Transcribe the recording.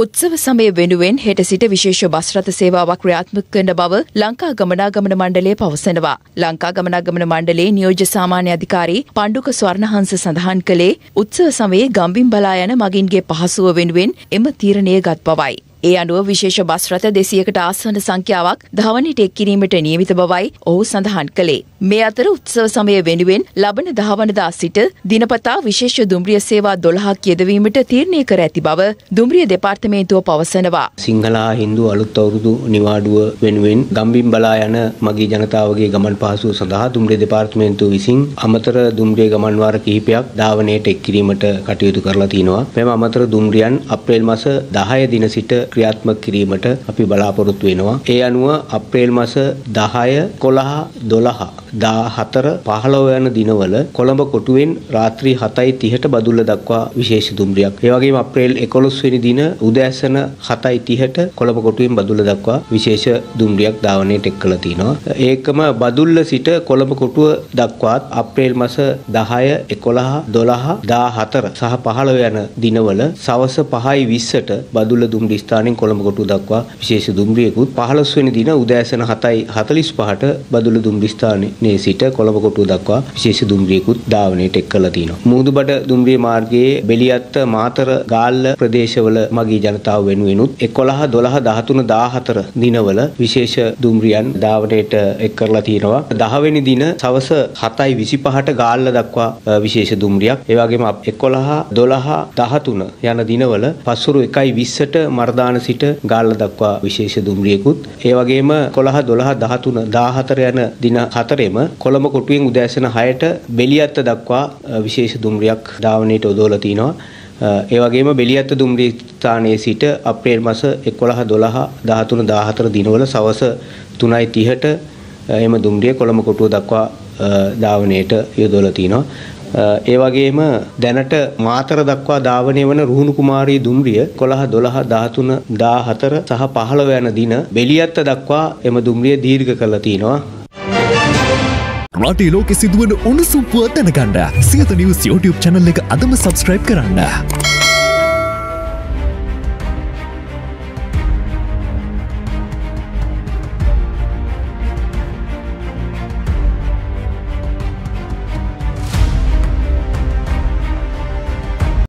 උත්සව සමය වෙනුවෙන් හෙට සිට විශේෂ බස් රථ සේවාවක් ක්‍රියාත්මක කරන බව ලංකා ගමනාගමන මණ්ඩලය පවසනවා. ලංකා ගමනාගමන මණ්ඩලයේ නියෝජ්‍ය සාමාන්‍ය අධිකාරී පණ්ඩුක ස්වර්ණහංස සඳහන් කළේ උත්සව සමයේ ගම්බින් බලා යන මගින්ගේ පහසුව වෙනුවෙන් එම තීරණය ගත් බවයි. ඒ අනුව විශේෂ බස් රථ දෙසියකට ආසන්න සංඛ්‍යාවක් දහවනට එක් කිරීමට නියමිත බවයි ඔහු සඳහන් කළේ. මේ අතර උත්සව සමය වෙනුවෙන් ලබන දහවනදා සිට දිනපතා විශේෂ දුම්රිය සේවා දොළහක් යෙදවීමට තීරණය කර ඇති බව දුම්රිය දෙපාර්තමේන්තුව පවසනවා. සිංහලා හින්දු අලුත් අවුරුදු නිවාඩුව වෙනුවෙන් ගම්බින් බලා යන මගේ ජනතාවගේ ගමන් පහසුව සඳහා දුම්රිය දෙපාර්තමේන්තුව විසින් අමතර දුම්රිය ගමන් වාර කිහිපයක් ධාවනයට එක් කිරීමට කටයුතු කරලා තිනවා. මෙම අමතර දුම්රියන් අප්‍රේල් මාස 10 දින සිට ක්‍රියාත්මක කිරීමට අපි බලාපොරොත්තු වෙනවා. ඒ අනුව අප්‍රේල් මාස 10, 11, 12, 14, 15 යන දිනවල කොළඹ කොටුවෙන් රාත්‍රී 7:30ට බදුල්ල දක්වා විශේෂ දුම්රියක්. ඒ වගේම අප්‍රේල් 11 වෙනි දින උදෑසන 7:30ට කොළඹ කොටුවෙන් බදුල්ල දක්වා විශේෂ දුම්රියක් ධාවනයට එක් කළ තිනවා. ඒකම බදුල්ල සිට කොළඹ කොටුව දක්වාත් අප්‍රේල් මාස 10, 11, 12, 14 සහ 15 යන දිනවල සවස 5යි 20ට බදුල්ල දුම්රිය ස්ථාන ගානෙන් කොළඹ කොටුව දක්වා විශේෂ දුම්රියකුත් 15 වෙනි දින උදෑසන 7:45ට බදුළු දුම්රිය ස්ථානයේ සිට කොළඹ කොටුව දක්වා විශේෂ දුම්රියකුත් ධාවනයට එක් කරලා තිනවා. මූදුබඩ දුම්රිය මාර්ගයේ බෙලියත්ත මාතර ගාල්ල ප්‍රදේශවල මගී ජනතාව වෙනුවෙනුත් 11 12 13 14 දිනවල විශේෂ දුම්රියන් ධාවනයට එක් කරලා තිනවා. 10 වෙනි දින සවස 7:25ට ගාල්ල දක්වා විශේෂ දුම්රියක් ඒ වගේම 11 12 13 යන දිනවල පස්වරු 1:20ට මර්දාන අවසාන සිට ගාල්ල දක්වා විශේෂ දුම්රියකුත් ඒ වගේම 11 12 13 14 යන දින හතරෙම කොළඹ කොටුවෙන් උදෑසන 6ට බෙලියත්ත දක්වා විශේෂ දුම්රියක් ධාවනයට යොදවලා තිනවා ඒ වගේම බෙලියත්ත දුම්රිය ස්ථානයේ සිට අප්‍රේල් මාස 11 12 13 14 දිනවල සවස 3:30ට එම දුම්රිය කොළඹ කොටුව දක්වා ධාවනයට යොදවලා තිනවා ඒ වගේම දැනට මාතර දක්වා ධාවනය වන රුහුණු කුමාරී දුම්රිය 11 12 13 14 සහ 15 යන දින බෙලියත්ත දක්වා එම දුම්රිය දීර්ඝ කරලා තිනවා. රටේ ලෝකෙ සිදුවන උණුසුම්පුව දැනගන්න සියත නිවුස් YouTube channel එක අදම subscribe කරන්න.